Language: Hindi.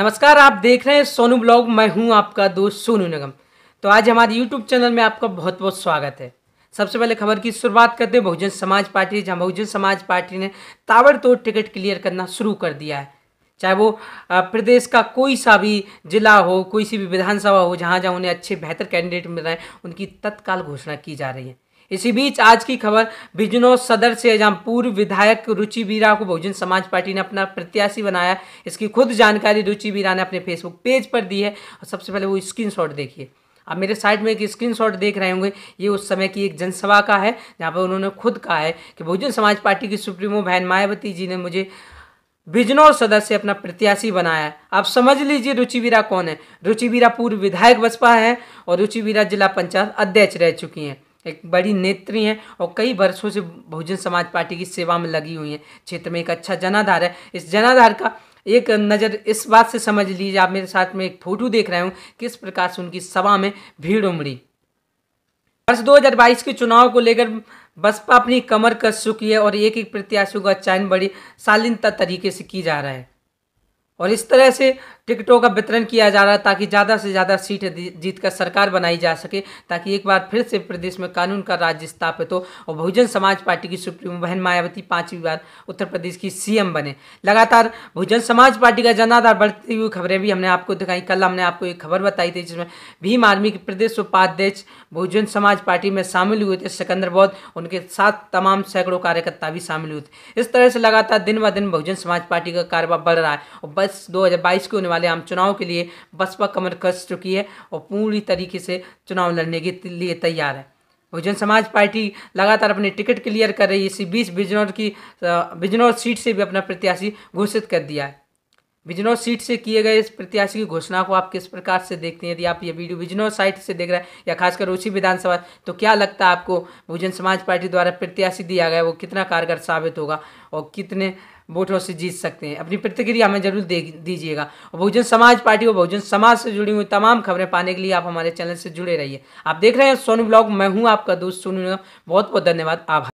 नमस्कार आप देख रहे हैं सोनू ब्लॉग मैं हूं आपका दोस्त सोनू निगम तो आज हमारे यूट्यूब चैनल में आपका बहुत बहुत स्वागत है सबसे पहले खबर की शुरुआत करते हैं बहुजन समाज पार्टी जहां बहुजन समाज पार्टी ने ताबड़तोड़ टिकट क्लियर करना शुरू कर दिया है चाहे वो प्रदेश का कोई सा भी जिला हो कोई सी भी विधानसभा हो जहाँ जहाँ उन्हें अच्छे बेहतर कैंडिडेट मिल रहे हैं उनकी तत्काल घोषणा की जा रही है इसी बीच आज की खबर बिजनौर सदर से जहां पूर्व विधायक रुचि बीरा को बहुजन समाज पार्टी ने अपना प्रत्याशी बनाया इसकी खुद जानकारी रुचि बीरा ने अपने फेसबुक पेज पर दी है और सबसे पहले वो स्क्रीन देखिए अब मेरे साइड में एक स्क्रीनशॉट देख रहे होंगे ये उस समय की एक जनसभा का है जहाँ पर उन्होंने खुद कहा है कि बहुजन समाज पार्टी की सुप्रीमो बहन मायावती जी ने मुझे बिजनौर सदर से अपना प्रत्याशी बनाया है आप समझ लीजिए रुचिवीरा कौन है रुचिवीरा पूर्व विधायक बसपा हैं और रुचिवीरा जिला पंचायत अध्यक्ष रह चुकी हैं एक बड़ी नेत्री हैं और कई वर्षों से बहुजन समाज पार्टी की सेवा में लगी हुई हैं क्षेत्र में एक अच्छा जनाधार है इस जनाधार का एक नज़र इस बात से समझ लीजिए आप मेरे साथ में एक फोटो देख रहे हूँ किस प्रकार से उनकी सभा में भीड़ उमड़ी वर्ष दो के चुनाव को लेकर बसपा अपनी कमर कस चुकी है और एक एक प्रत्याशियों का चयन बड़ी शालीनता तरीके से की जा रहा है और इस तरह से टिकटों का वितरण किया जा रहा है ताकि ज़्यादा से ज़्यादा सीट जीतकर सरकार बनाई जा सके ताकि एक बार फिर से प्रदेश में कानून का राज्य स्थापित हो और बहुजन समाज पार्टी की सुप्रीमो बहन मायावती पांचवीं बार उत्तर प्रदेश की सीएम बने लगातार बहुजन समाज पार्टी का जनाधार बढ़ती हुई खबरें भी हमने आपको दिखाई कल हमने आपको एक खबर बताई थी जिसमें भीम आर्मी के प्रदेश उपाध्यक्ष बहुजन समाज पार्टी में शामिल हुए थे सिकंदर बौद्ध उनके साथ तमाम सैकड़ों कार्यकर्ता भी शामिल हुए थे इस तरह से लगातार दिन ब दिन बहुजन समाज पार्टी का कारोबार बढ़ रहा है और बस दो को होने वाले आम चुनाव के लिए बसपा कमर कस चुकी है और पूरी तरीके से चुनाव लड़ने के लिए तैयार है बहुजन समाज पार्टी लगातार अपने टिकट क्लियर कर रही है इसी बीच बिजनौर की बिजनौर सीट से भी अपना प्रत्याशी घोषित कर दिया है बिजनौर सीट से किए गए इस प्रत्याशी की घोषणा को आप किस प्रकार से देखते हैं यदि आप ये वीडियो बिजनौर साइट से देख रहे हैं या खासकर उसी विधानसभा तो क्या लगता है आपको बहुजन समाज पार्टी द्वारा प्रत्याशी दिया गया वो कितना कारगर साबित होगा और कितने वोटों से जीत सकते हैं अपनी प्रतिक्रिया हमें जरूर दे दीजिएगा और बहुजन समाज पार्टी और बहुजन समाज से जुड़ी हुई तमाम खबरें पाने के लिए आप हमारे चैनल से जुड़े रहिए आप देख रहे हैं सोनू ब्लॉग मैं हूँ आपका दोस्त सोनू बहुत बहुत धन्यवाद आभार